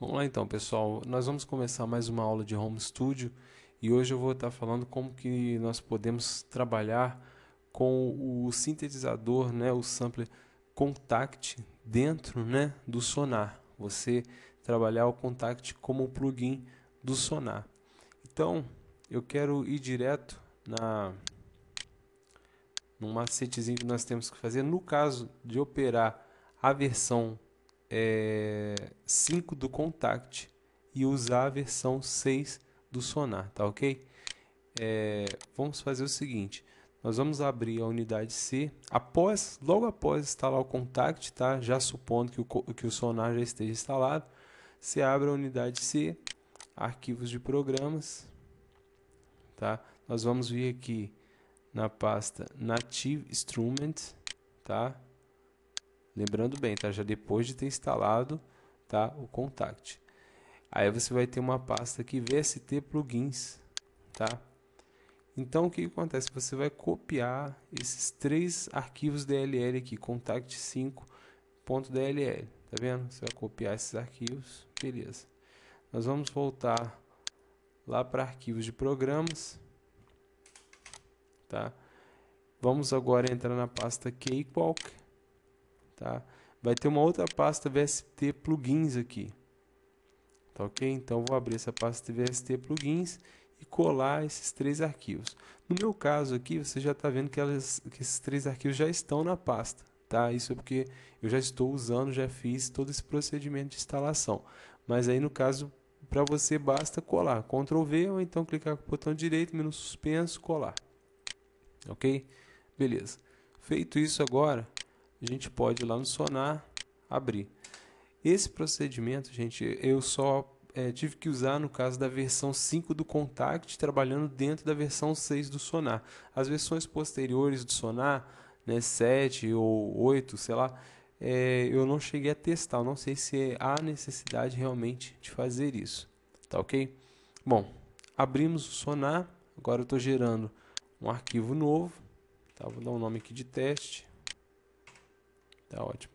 Vamos lá então, pessoal. Nós vamos começar mais uma aula de Home Studio e hoje eu vou estar falando como que nós podemos trabalhar com o sintetizador, né, o sampler Contact dentro, né, do Sonar. Você trabalhar o Contact como um plugin do Sonar. Então, eu quero ir direto na num macetezinho que nós temos que fazer no caso de operar a versão é, 5 do Contact e usar a versão 6 do Sonar, tá ok? É, vamos fazer o seguinte, nós vamos abrir a unidade C, após, logo após instalar o Contact, tá? já supondo que o, que o Sonar já esteja instalado, você abre a unidade C, arquivos de programas, tá? nós vamos vir aqui na pasta Native Instruments, tá? Lembrando bem, tá? Já depois de ter instalado tá? o Contact. Aí você vai ter uma pasta aqui, VST Plugins, tá? Então o que acontece? Você vai copiar esses três arquivos DLL aqui, contact5.dll, tá vendo? Você vai copiar esses arquivos, beleza. Nós vamos voltar lá para arquivos de programas, tá? Vamos agora entrar na pasta Cakewalk, tá? Vai ter uma outra pasta VST plugins aqui. Tá ok? Então vou abrir essa pasta VST plugins e colar esses três arquivos. No meu caso aqui, você já está vendo que, elas, que esses três arquivos já estão na pasta. Tá? Isso é porque eu já estou usando, já fiz todo esse procedimento de instalação. Mas aí no caso, para você basta colar. Ctrl V ou então clicar com o botão direito, menu suspenso, colar. Ok? Beleza. Feito isso agora, a gente pode ir lá no Sonar abrir. Esse procedimento, gente, eu só é, tive que usar no caso da versão 5 do Contact, trabalhando dentro da versão 6 do Sonar. As versões posteriores do Sonar, né, 7 ou 8, sei lá, é, eu não cheguei a testar. não sei se há necessidade realmente de fazer isso. Tá ok? Bom, abrimos o Sonar. Agora eu estou gerando um arquivo novo. Tá? Vou dar um nome aqui de teste. Tá ótimo.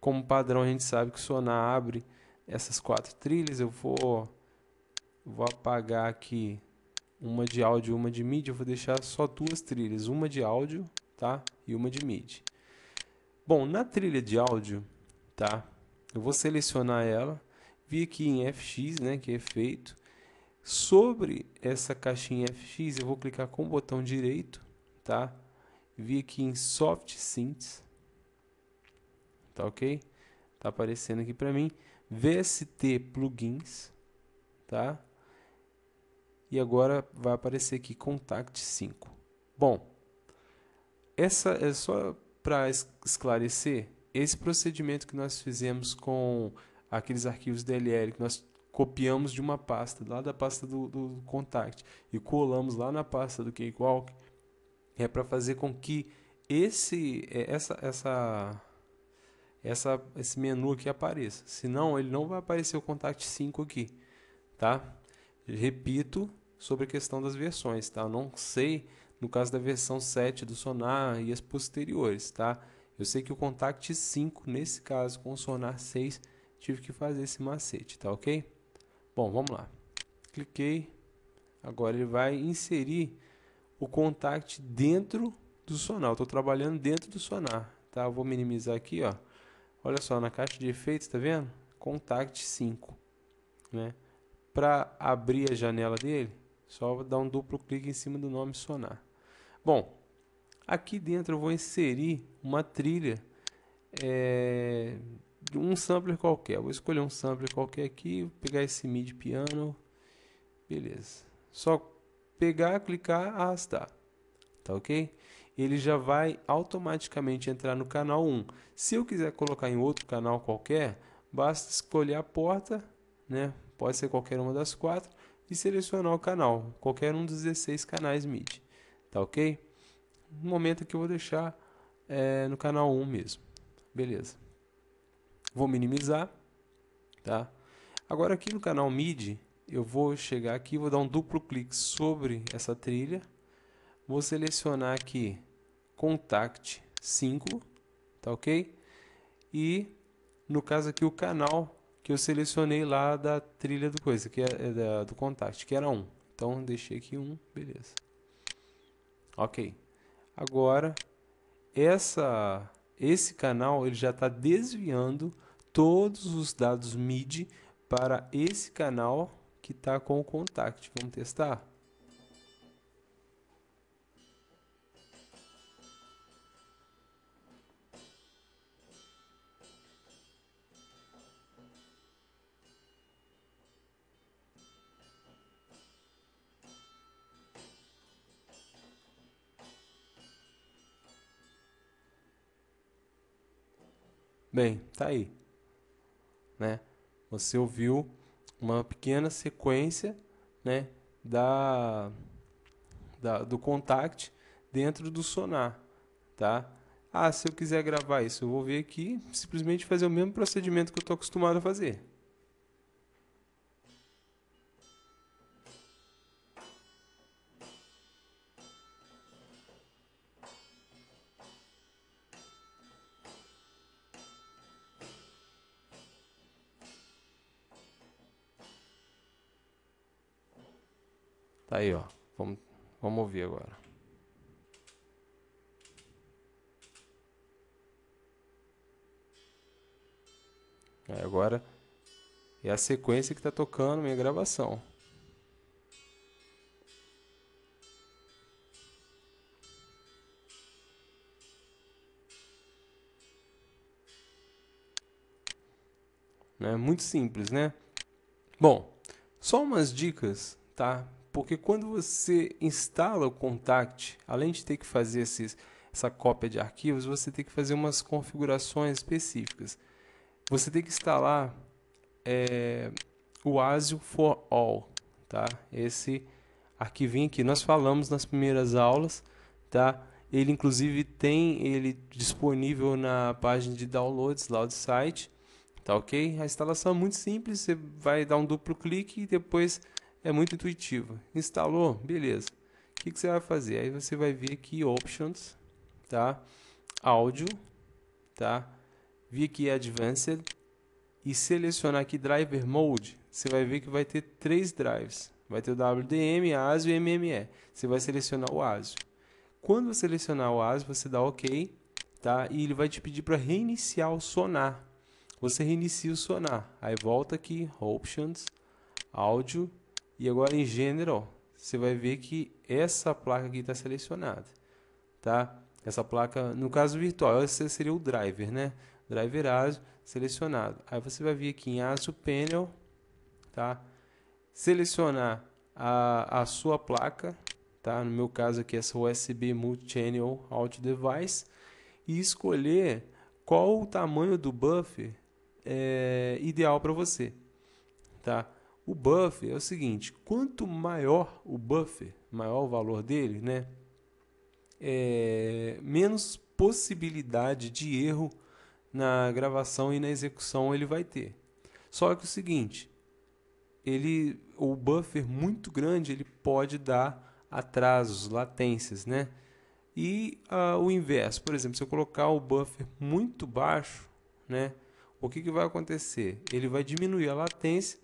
Como padrão, a gente sabe que o Sonar abre essas quatro trilhas. Eu vou, vou apagar aqui uma de áudio uma de mídia. Eu vou deixar só duas trilhas, uma de áudio tá? e uma de mídia. Bom, na trilha de áudio, tá? eu vou selecionar ela. vi aqui em FX, né, que é efeito. Sobre essa caixinha FX, eu vou clicar com o botão direito, tá? vi aqui em Soft Synths, tá ok? Tá aparecendo aqui para mim. VST plugins, tá? E agora vai aparecer aqui Contact 5. Bom, essa é só para esclarecer esse procedimento que nós fizemos com aqueles arquivos DLL que nós copiamos de uma pasta, lá da pasta do, do Contact, e colamos lá na pasta do Cakewalk, é para fazer com que esse, é, essa, essa essa, esse menu aqui apareça. Senão, ele não vai aparecer o Contact 5 aqui, tá? Repito sobre a questão das versões, tá? Eu não sei no caso da versão 7 do Sonar e as posteriores, tá? Eu sei que o Contact 5, nesse caso, com o Sonar 6, tive que fazer esse macete, tá ok? Bom, vamos lá. Cliquei. Agora ele vai inserir o Contact dentro do Sonar. Estou trabalhando dentro do Sonar, tá? Eu vou minimizar aqui, ó. Olha só, na caixa de efeitos, tá vendo? Contact 5, né? Para abrir a janela dele, só dá um duplo clique em cima do nome Sonar. Bom, aqui dentro eu vou inserir uma trilha é, um sampler qualquer. vou escolher um sampler qualquer aqui, pegar esse midi piano, beleza. Só pegar, clicar, arrastar, ah, tá ok? ele já vai automaticamente entrar no canal 1. Se eu quiser colocar em outro canal qualquer, basta escolher a porta, né? pode ser qualquer uma das quatro, e selecionar o canal, qualquer um dos 16 canais MIDI, tá ok? No momento que eu vou deixar é, no canal 1 mesmo, beleza. Vou minimizar, tá? Agora aqui no canal MIDI, eu vou chegar aqui, vou dar um duplo clique sobre essa trilha, Vou selecionar aqui Contact 5, tá ok? E no caso aqui o canal que eu selecionei lá da trilha do coisa, que é, é da, do Contact, que era 1. Então deixei aqui 1, beleza. Ok. Agora, essa, esse canal ele já está desviando todos os dados MIDI para esse canal que está com o Contact. Vamos testar? Bem, tá aí. Né? Você ouviu uma pequena sequência né, da, da, do contact dentro do sonar. Tá? Ah, se eu quiser gravar isso, eu vou vir aqui simplesmente fazer o mesmo procedimento que eu estou acostumado a fazer. Tá aí, ó. Vamos, vamos ouvir agora. Aí é, agora é a sequência que tá tocando minha gravação. né? Muito simples, né? Bom, só umas dicas, tá? Porque quando você instala o Contact, além de ter que fazer esses, essa cópia de arquivos, você tem que fazer umas configurações específicas. Você tem que instalar é, o ASIO for All, tá? Esse arquivinho que nós falamos nas primeiras aulas, tá? Ele inclusive tem ele disponível na página de downloads lá do site, tá ok? A instalação é muito simples, você vai dar um duplo clique e depois é muito intuitiva. Instalou, beleza. O que, que, você vai fazer? Aí você vai vir aqui Options, tá? Áudio, tá? Vir aqui Advanced e selecionar aqui Driver Mode. Você vai ver que vai ter três drives. Vai ter o WDM, ASIO e MME. Você vai selecionar o ASIO. Quando você selecionar o ASIO, você dá OK, tá? E ele vai te pedir para reiniciar o sonar. Você reinicia o sonar. Aí volta aqui, Options, Áudio, e agora em gênero, ó, você vai ver que essa placa aqui está selecionada, tá? Essa placa, no caso virtual, essa seria o driver, né? Driver ASIO selecionado. Aí você vai vir aqui em ASIO Panel, tá? Selecionar a, a sua placa, tá? No meu caso aqui essa USB Multichannel Out Device e escolher qual o tamanho do buffer é ideal para você, tá? O buffer é o seguinte: quanto maior o buffer, maior o valor dele, né? É, menos possibilidade de erro na gravação e na execução ele vai ter. Só que é o seguinte, ele, o buffer muito grande ele pode dar atrasos, latências, né? E uh, o inverso, por exemplo, se eu colocar o buffer muito baixo, né? O que, que vai acontecer? Ele vai diminuir a latência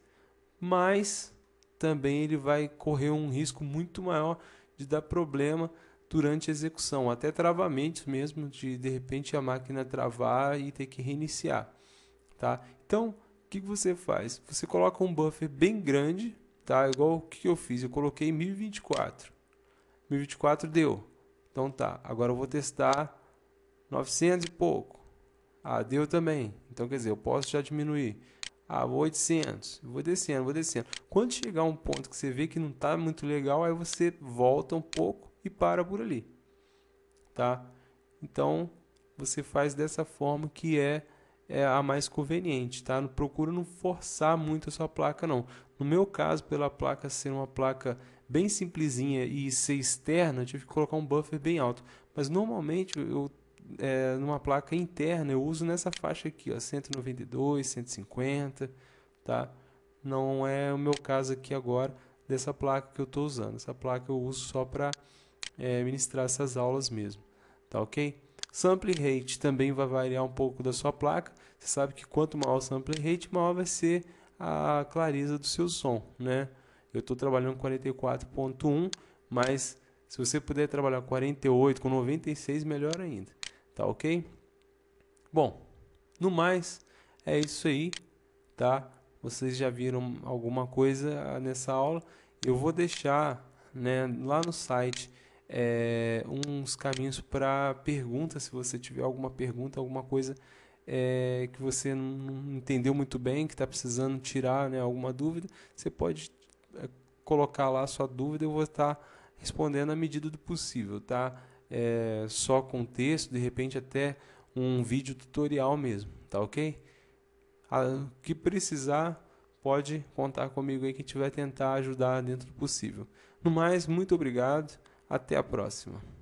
mas também ele vai correr um risco muito maior de dar problema durante a execução, até travamentos mesmo, de de repente a máquina travar e ter que reiniciar, tá? Então, o que você faz? Você coloca um buffer bem grande, tá? Igual o que eu fiz, eu coloquei 1024. 1024 deu. Então tá, agora eu vou testar 900 e pouco. Ah, deu também. Então quer dizer, eu posso já diminuir. Ah, vou 800, vou descendo, vou descendo. Quando chegar um ponto que você vê que não está muito legal, aí você volta um pouco e para por ali, tá? Então, você faz dessa forma que é, é a mais conveniente, tá? Não, procura não forçar muito a sua placa, não. No meu caso, pela placa ser uma placa bem simplesinha e ser externa, eu tive que colocar um buffer bem alto. Mas normalmente eu é, numa placa interna, eu uso nessa faixa aqui, ó, 192, 150, tá? Não é o meu caso aqui agora dessa placa que eu estou usando. Essa placa eu uso só para é, ministrar essas aulas mesmo, tá ok? Sample rate também vai variar um pouco da sua placa. Você sabe que quanto maior o sample rate, maior vai ser a clareza do seu som, né? Eu estou trabalhando 44.1, mas se você puder trabalhar 48 com 96, melhor ainda tá ok? Bom, no mais, é isso aí, tá? Vocês já viram alguma coisa ah, nessa aula. Eu vou deixar né, lá no site é, uns caminhos para perguntas, se você tiver alguma pergunta, alguma coisa é, que você não entendeu muito bem, que está precisando tirar né, alguma dúvida, você pode é, colocar lá a sua dúvida, eu vou estar tá respondendo à medida do possível, tá? é, só com texto, de repente até um vídeo tutorial mesmo, tá ok? Ah, o que precisar, pode contar comigo aí que a gente vai tentar ajudar dentro do possível. No mais, muito obrigado, até a próxima.